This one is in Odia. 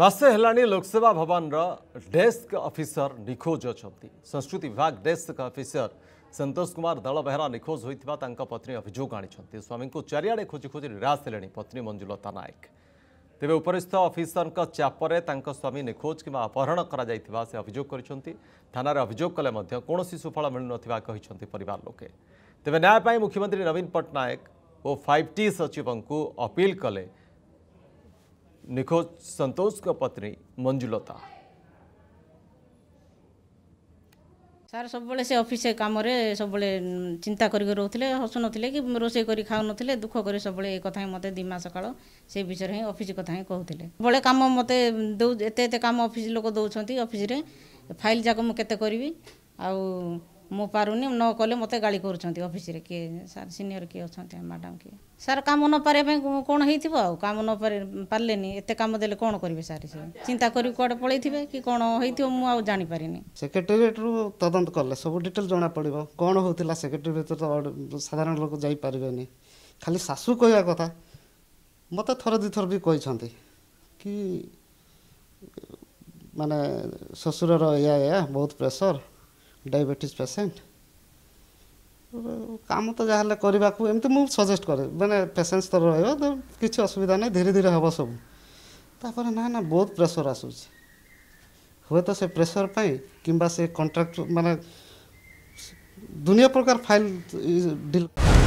मसे है लोकसभा भवन डेस्क अफिसर निखोज अच्छा संस्कृति विभाग डेस्क अफिसर संतोष कुमार दल बेहरा निखोज होता पत्नी अभोग आनी स्वामी को चारिड़े खोजी खोजी निराश हेले पत्नी मंजुलता नायक तेज उपरीस्थ अफिसर चापर स्वामी निखोज कि अपहरण कर अभोग कर थाना अभोग कले कौन सुफल मिल ना पर लोके तेरे न्याय मुख्यमंत्री नवीन पट्टनायक और फाइव टी सचिव को अपिल कले ନିଖୋଜ ସନ୍ତୋଷଙ୍କ ପତ୍ନୀ ମଞ୍ଜୁଲତା ସାର୍ ସବୁବେଳେ ସେ ଅଫିସ କାମରେ ସବୁବେଳେ ଚିନ୍ତା କରିକି ରହୁଥିଲେ ହସୁନଥିଲେ କି ରୋଷେଇ କରି ଖାଉନଥିଲେ ଦୁଃଖ କରି ସବୁବେଳେ ଏ କଥା ହିଁ ମୋତେ ଦୁଇ ମାସ କାଳ ସେ ବିଷୟରେ ହିଁ ଅଫିସ କଥା ହିଁ କହୁଥିଲେ ବଳେ କାମ ମୋତେ ଦେଉ ଏତେ ଏତେ କାମ ଅଫିସ ଲୋକ ଦେଉଛନ୍ତି ଅଫିସରେ ଫାଇଲ୍ ଯାକ ମୁଁ କେତେ କରିବି ଆଉ ମୁଁ ପାରୁନି ନ କଲେ ମୋତେ ଗାଳି କରୁଛନ୍ତି ଅଫିସରେ କିଏ ସାର୍ ସିନିୟର କିଏ ଅଛନ୍ତି ମ୍ୟାଡ଼ାମ୍ କିଏ ସାର୍ କାମ ନ ପାରିବା ପାଇଁ କ'ଣ ହେଇଥିବ ଆଉ କାମ ନ ପାରିଲେନି ଏତେ କାମ ଦେଲେ କ'ଣ କରିବେ ସାର୍ ସେ ଚିନ୍ତା କରିକି କୁଆଡ଼େ ପଳେଇଥିବେ କି କ'ଣ ହେଇଥିବ ମୁଁ ଆଉ ଜାଣିପାରିନି ସେକ୍ରେଟେରିଏଟ୍ରୁ ତଦନ୍ତ କଲେ ସବୁ ଡିଟେଲ୍ ଜଣାପଡ଼ିବ କ'ଣ ହେଉଥିଲା ସେକ୍ରେଟେରିଏଟ୍ ସାଧାରଣ ଲୋକ ଯାଇପାରିବେନି ଖାଲି ଶାଶୁ କହିବା କଥା ମୋତେ ଥରେ ଦୁଇ ଥର ବି କହିଛନ୍ତି କି ମାନେ ଶ୍ୱଶୁରର ଏୟା ଏୟା ବହୁତ ପ୍ରେସର୍ ଡାଇବେଟିସ୍ ପେସେଣ୍ଟ କାମ ତ ଯାହା ହେଲେ କରିବାକୁ ଏମିତି ମୁଁ ସଜେଷ୍ଟ କରେ ମାନେ ପେସେନ୍ସ ତ ରହିବ ତ କିଛି ଅସୁବିଧା ନାହିଁ ଧୀରେ ଧୀରେ ହେବ ସବୁ ତାପରେ ନା ନା ବହୁତ ପ୍ରେସର ଆସୁଛି ହୁଏତ ସେ ପ୍ରେସର ପାଇଁ କିମ୍ବା ସେ କଣ୍ଟ୍ରାକ୍ଟ ମାନେ ଦୁନିଆ ପ୍ରକାର ଫାଇଲ୍ ଡିଲ୍